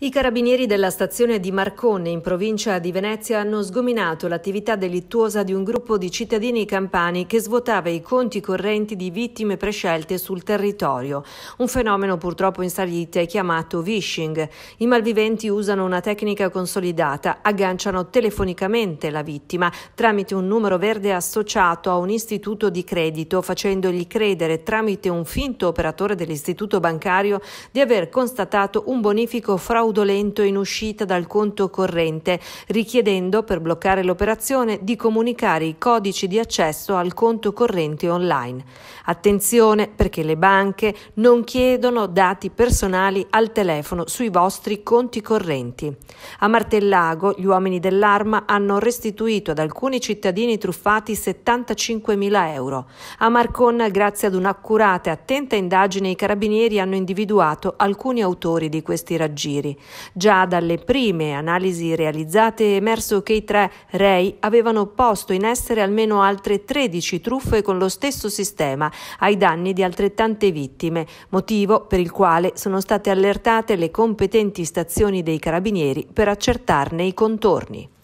I carabinieri della stazione di Marcone in provincia di Venezia hanno sgominato l'attività delittuosa di un gruppo di cittadini campani che svuotava i conti correnti di vittime prescelte sul territorio, un fenomeno purtroppo in salita chiamato vishing. I malviventi usano una tecnica consolidata, agganciano telefonicamente la vittima tramite un numero verde associato a un istituto di credito, facendogli credere tramite un finto operatore dell'istituto bancario di aver constatato un bonifico fraudolento fraudolento in uscita dal conto corrente, richiedendo per bloccare l'operazione di comunicare i codici di accesso al conto corrente online. Attenzione perché le banche non chiedono dati personali al telefono sui vostri conti correnti. A Martellago gli uomini dell'arma hanno restituito ad alcuni cittadini truffati 75.000 euro. A Marcon, grazie ad un'accurata e attenta indagine, i carabinieri hanno individuato alcuni autori di questi raggiri. Già dalle prime analisi realizzate è emerso che i tre rei avevano posto in essere almeno altre 13 truffe con lo stesso sistema, ai danni di altrettante vittime, motivo per il quale sono state allertate le competenti stazioni dei carabinieri per accertarne i contorni.